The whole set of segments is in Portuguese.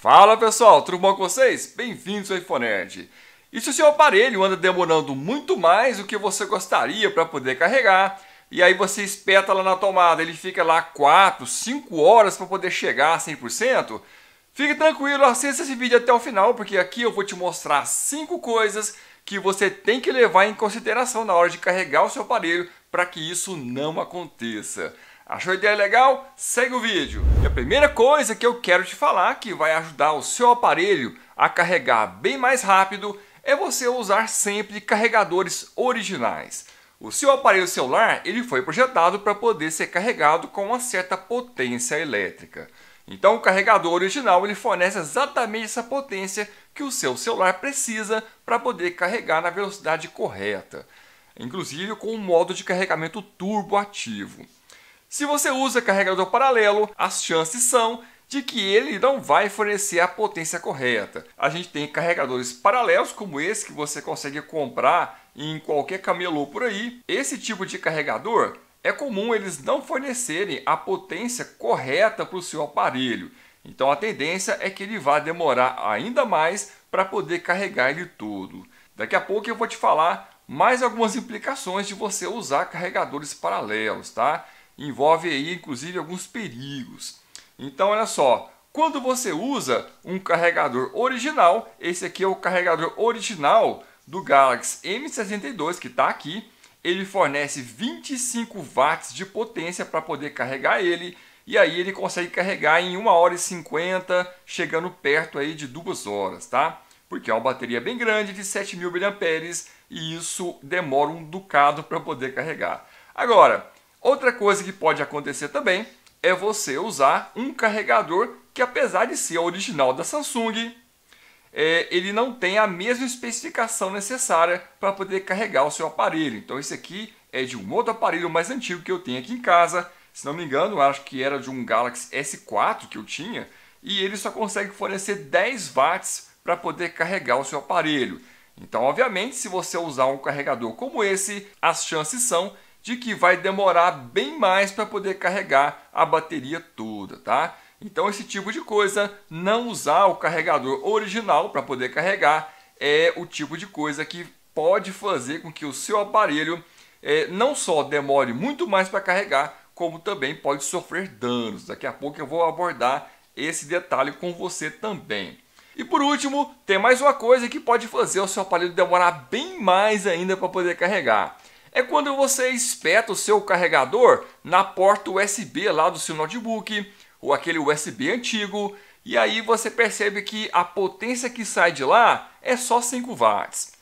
Fala pessoal, tudo bom com vocês? Bem-vindos ao iPhonerd. E se o seu aparelho anda demorando muito mais do que você gostaria para poder carregar, e aí você espeta lá na tomada, ele fica lá 4, 5 horas para poder chegar a 100%, fique tranquilo, assista esse vídeo até o final, porque aqui eu vou te mostrar 5 coisas que você tem que levar em consideração na hora de carregar o seu aparelho para que isso não aconteça. Achou a ideia legal? Segue o vídeo! E a primeira coisa que eu quero te falar que vai ajudar o seu aparelho a carregar bem mais rápido é você usar sempre carregadores originais. O seu aparelho celular ele foi projetado para poder ser carregado com uma certa potência elétrica. Então o carregador original ele fornece exatamente essa potência que o seu celular precisa para poder carregar na velocidade correta, inclusive com o modo de carregamento turbo ativo. Se você usa carregador paralelo, as chances são de que ele não vai fornecer a potência correta. A gente tem carregadores paralelos como esse que você consegue comprar em qualquer camelô por aí. Esse tipo de carregador é comum eles não fornecerem a potência correta para o seu aparelho. Então a tendência é que ele vá demorar ainda mais para poder carregar ele todo. Daqui a pouco eu vou te falar mais algumas implicações de você usar carregadores paralelos, tá? envolve aí inclusive alguns perigos. Então olha só, quando você usa um carregador original, esse aqui é o carregador original do Galaxy M62 que está aqui, ele fornece 25 watts de potência para poder carregar ele e aí ele consegue carregar em 1 hora e 50, chegando perto aí de 2 horas, tá? Porque é uma bateria bem grande de 7.000 mAh e isso demora um ducado para poder carregar. Agora, Outra coisa que pode acontecer também é você usar um carregador que, apesar de ser original da Samsung, é, ele não tem a mesma especificação necessária para poder carregar o seu aparelho. Então, esse aqui é de um outro aparelho mais antigo que eu tenho aqui em casa. Se não me engano, acho que era de um Galaxy S4 que eu tinha. E ele só consegue fornecer 10 watts para poder carregar o seu aparelho. Então, obviamente, se você usar um carregador como esse, as chances são de que vai demorar bem mais para poder carregar a bateria toda, tá? Então esse tipo de coisa, não usar o carregador original para poder carregar é o tipo de coisa que pode fazer com que o seu aparelho é, não só demore muito mais para carregar, como também pode sofrer danos. Daqui a pouco eu vou abordar esse detalhe com você também. E por último, tem mais uma coisa que pode fazer o seu aparelho demorar bem mais ainda para poder carregar é quando você espeta o seu carregador na porta USB lá do seu notebook ou aquele USB antigo e aí você percebe que a potência que sai de lá é só 5 watts.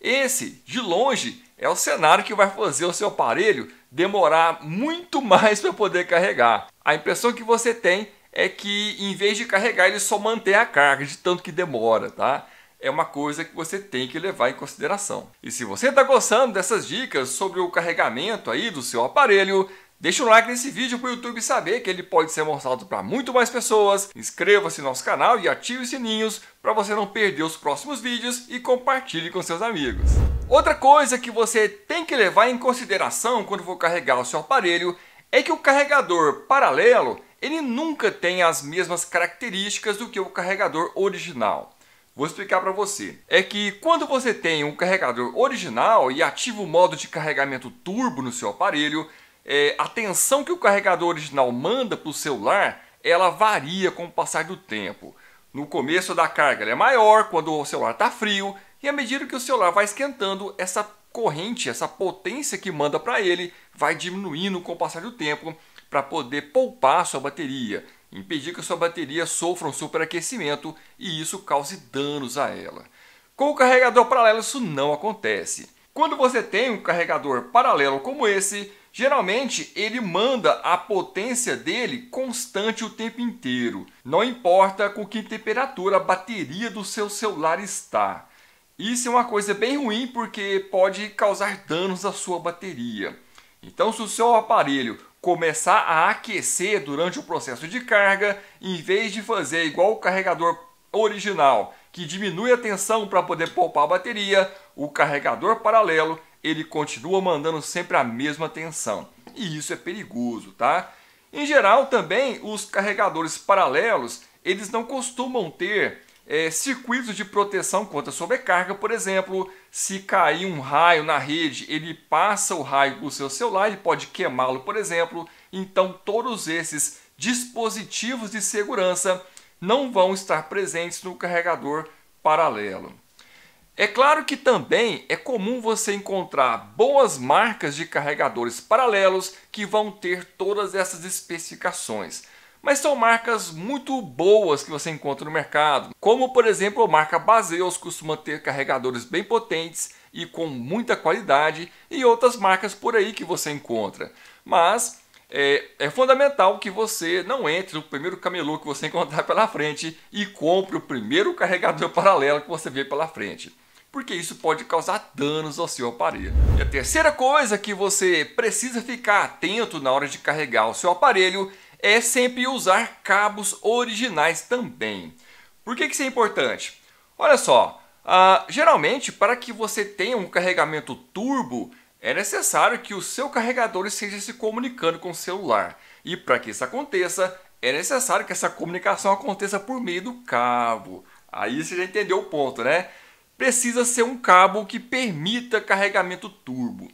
Esse, de longe, é o cenário que vai fazer o seu aparelho demorar muito mais para poder carregar. A impressão que você tem é que em vez de carregar ele só mantém a carga de tanto que demora, tá? é uma coisa que você tem que levar em consideração. E se você está gostando dessas dicas sobre o carregamento aí do seu aparelho, Deixa um like nesse vídeo para o YouTube saber que ele pode ser mostrado para muito mais pessoas. Inscreva-se no nosso canal e ative os sininhos para você não perder os próximos vídeos e compartilhe com seus amigos. Outra coisa que você tem que levar em consideração quando for carregar o seu aparelho é que o carregador paralelo ele nunca tem as mesmas características do que o carregador original. Vou explicar para você. É que quando você tem um carregador original e ativa o modo de carregamento turbo no seu aparelho, é, a tensão que o carregador original manda para o celular ela varia com o passar do tempo. No começo da carga ela é maior quando o celular está frio e à medida que o celular vai esquentando essa corrente, essa potência que manda para ele vai diminuindo com o passar do tempo para poder poupar sua bateria impedir que sua bateria sofra um superaquecimento e isso cause danos a ela. Com o carregador paralelo isso não acontece. Quando você tem um carregador paralelo como esse, geralmente ele manda a potência dele constante o tempo inteiro, não importa com que temperatura a bateria do seu celular está. Isso é uma coisa bem ruim porque pode causar danos à sua bateria. Então, se o seu aparelho começar a aquecer durante o processo de carga, em vez de fazer igual o carregador original, que diminui a tensão para poder poupar a bateria, o carregador paralelo ele continua mandando sempre a mesma tensão. E isso é perigoso, tá? Em geral, também os carregadores paralelos, eles não costumam ter é, circuitos de proteção contra sobrecarga, por exemplo, se cair um raio na rede, ele passa o raio para o seu celular, ele pode queimá-lo, por exemplo. Então, todos esses dispositivos de segurança não vão estar presentes no carregador paralelo. É claro que também é comum você encontrar boas marcas de carregadores paralelos que vão ter todas essas especificações mas são marcas muito boas que você encontra no mercado, como por exemplo a marca Baseus costuma ter carregadores bem potentes e com muita qualidade e outras marcas por aí que você encontra. Mas é, é fundamental que você não entre no primeiro camelô que você encontrar pela frente e compre o primeiro carregador paralelo que você vê pela frente porque isso pode causar danos ao seu aparelho. E a terceira coisa que você precisa ficar atento na hora de carregar o seu aparelho é sempre usar cabos originais também. Por que, que isso é importante? Olha só, ah, geralmente para que você tenha um carregamento turbo, é necessário que o seu carregador esteja se comunicando com o celular. E para que isso aconteça, é necessário que essa comunicação aconteça por meio do cabo. Aí você já entendeu o ponto, né? Precisa ser um cabo que permita carregamento turbo.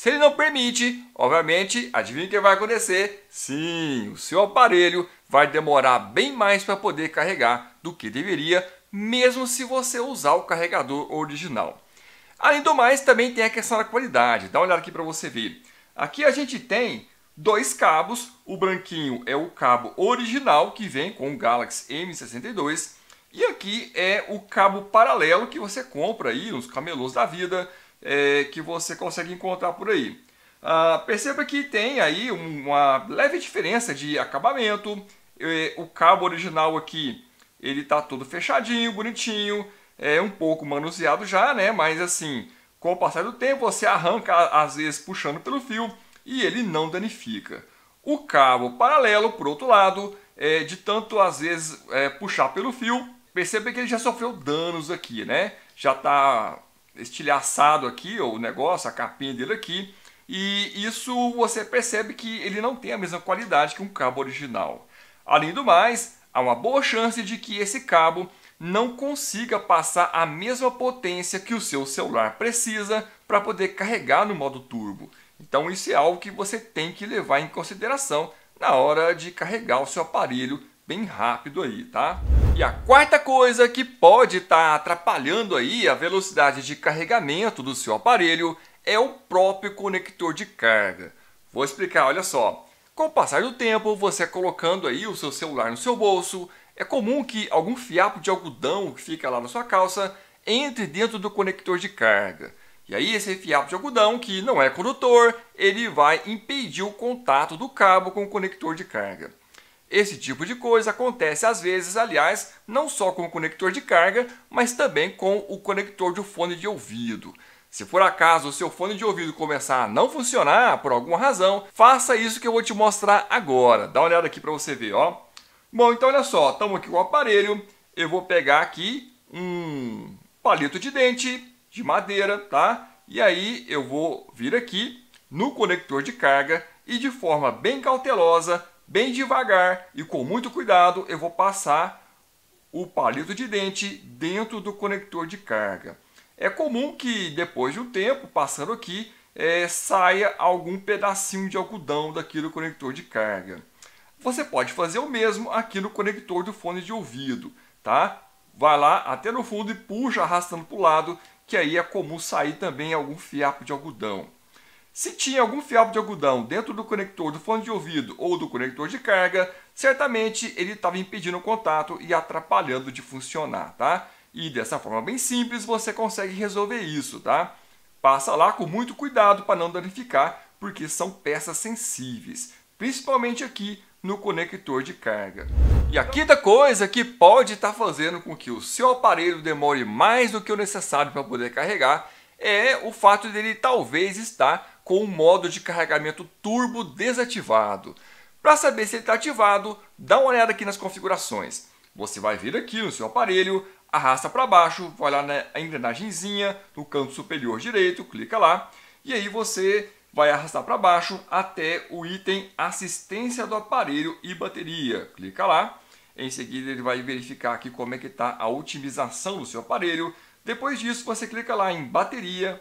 Se ele não permite, obviamente, adivinha o que vai acontecer? Sim, o seu aparelho vai demorar bem mais para poder carregar do que deveria, mesmo se você usar o carregador original. Além do mais, também tem a questão da qualidade. Dá uma olhada aqui para você ver. Aqui a gente tem dois cabos. O branquinho é o cabo original que vem com o Galaxy M62 e aqui é o cabo paralelo que você compra aí nos camelôs da vida é, que você consegue encontrar por aí. Ah, perceba que tem aí uma leve diferença de acabamento. É, o cabo original aqui, ele está todo fechadinho, bonitinho, é um pouco manuseado já, né? Mas assim, com o passar do tempo, você arranca às vezes puxando pelo fio e ele não danifica. O cabo paralelo, por outro lado, é, de tanto às vezes é, puxar pelo fio, perceba que ele já sofreu danos aqui, né? Já está estilhaçado aqui, ou o negócio, a capinha dele aqui, e isso você percebe que ele não tem a mesma qualidade que um cabo original. Além do mais, há uma boa chance de que esse cabo não consiga passar a mesma potência que o seu celular precisa para poder carregar no modo turbo. Então isso é algo que você tem que levar em consideração na hora de carregar o seu aparelho bem rápido aí, tá? E a quarta coisa que pode estar tá atrapalhando aí a velocidade de carregamento do seu aparelho é o próprio conector de carga. Vou explicar, olha só. Com o passar do tempo, você colocando aí o seu celular no seu bolso, é comum que algum fiapo de algodão que fica lá na sua calça entre dentro do conector de carga. E aí esse fiapo de algodão, que não é condutor, ele vai impedir o contato do cabo com o conector de carga. Esse tipo de coisa acontece às vezes, aliás, não só com o conector de carga, mas também com o conector de fone de ouvido. Se por acaso o seu fone de ouvido começar a não funcionar por alguma razão, faça isso que eu vou te mostrar agora. Dá uma olhada aqui para você ver, ó. Bom, então olha só, estamos aqui com o aparelho. Eu vou pegar aqui um palito de dente de madeira, tá? E aí eu vou vir aqui no conector de carga e de forma bem cautelosa Bem devagar e com muito cuidado eu vou passar o palito de dente dentro do conector de carga. É comum que depois de um tempo, passando aqui, é, saia algum pedacinho de algodão daqui do conector de carga. Você pode fazer o mesmo aqui no conector do fone de ouvido, tá? Vai lá até no fundo e puxa arrastando para o lado, que aí é comum sair também algum fiapo de algodão. Se tinha algum fiapo de algodão dentro do conector do fone de ouvido ou do conector de carga, certamente ele estava impedindo o contato e atrapalhando de funcionar, tá? E dessa forma bem simples você consegue resolver isso, tá? Passa lá com muito cuidado para não danificar, porque são peças sensíveis, principalmente aqui no conector de carga. E a quinta coisa que pode estar tá fazendo com que o seu aparelho demore mais do que o necessário para poder carregar é o fato dele talvez estar com o modo de carregamento turbo desativado. Para saber se ele está ativado, dá uma olhada aqui nas configurações. Você vai vir aqui no seu aparelho, arrasta para baixo, vai lá na engrenagemzinha, no canto superior direito, clica lá, e aí você vai arrastar para baixo até o item assistência do aparelho e bateria. Clica lá. Em seguida ele vai verificar aqui como é que está a otimização do seu aparelho. Depois disso você clica lá em bateria,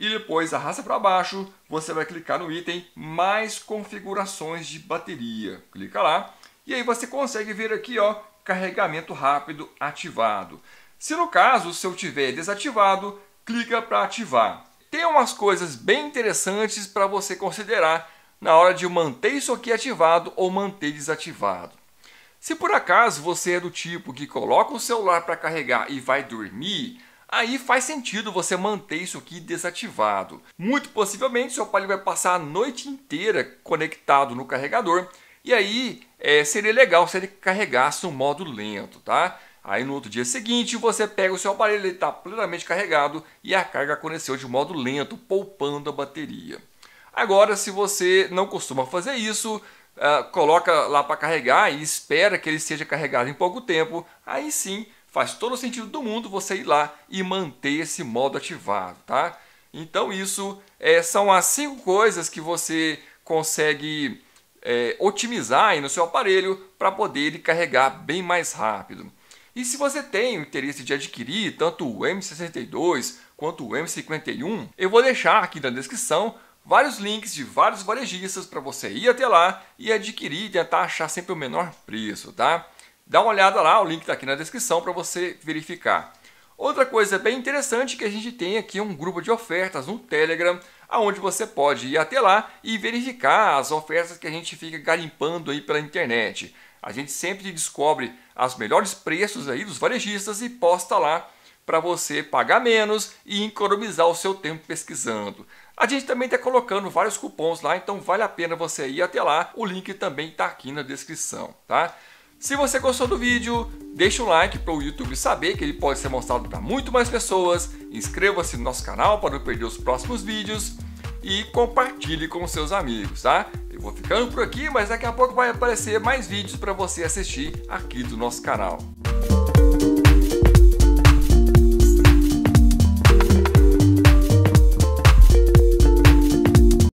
e depois arrasta para baixo, você vai clicar no item mais configurações de bateria. Clica lá e aí você consegue ver aqui ó, carregamento rápido ativado. Se no caso se eu tiver desativado, clica para ativar. Tem umas coisas bem interessantes para você considerar na hora de manter isso aqui ativado ou manter desativado. Se por acaso você é do tipo que coloca o celular para carregar e vai dormir, aí faz sentido você manter isso aqui desativado. Muito possivelmente seu aparelho vai passar a noite inteira conectado no carregador e aí é, seria legal se ele carregasse no modo lento, tá? Aí no outro dia seguinte você pega o seu aparelho, ele está plenamente carregado e a carga aconteceu de modo lento, poupando a bateria. Agora, se você não costuma fazer isso, Uh, coloca lá para carregar e espera que ele seja carregado em pouco tempo, aí sim Faz todo o sentido do mundo você ir lá e manter esse modo ativado, tá? Então isso é, são as cinco coisas que você consegue é, otimizar no seu aparelho para poder ele carregar bem mais rápido. E se você tem o interesse de adquirir tanto o M62 quanto o M51, eu vou deixar aqui na descrição vários links de vários varejistas para você ir até lá e adquirir e tentar achar sempre o menor preço, tá? Dá uma olhada lá, o link está aqui na descrição para você verificar. Outra coisa bem interessante que a gente tem aqui é um grupo de ofertas no Telegram, aonde você pode ir até lá e verificar as ofertas que a gente fica garimpando aí pela internet. A gente sempre descobre os melhores preços aí dos varejistas e posta lá para você pagar menos e economizar o seu tempo pesquisando. A gente também está colocando vários cupons lá, então vale a pena você ir até lá. O link também está aqui na descrição, tá? Se você gostou do vídeo, deixe um like para o YouTube saber que ele pode ser mostrado para muito mais pessoas, inscreva-se no nosso canal para não perder os próximos vídeos e compartilhe com seus amigos, tá? Eu vou ficando por aqui, mas daqui a pouco vai aparecer mais vídeos para você assistir aqui do nosso canal.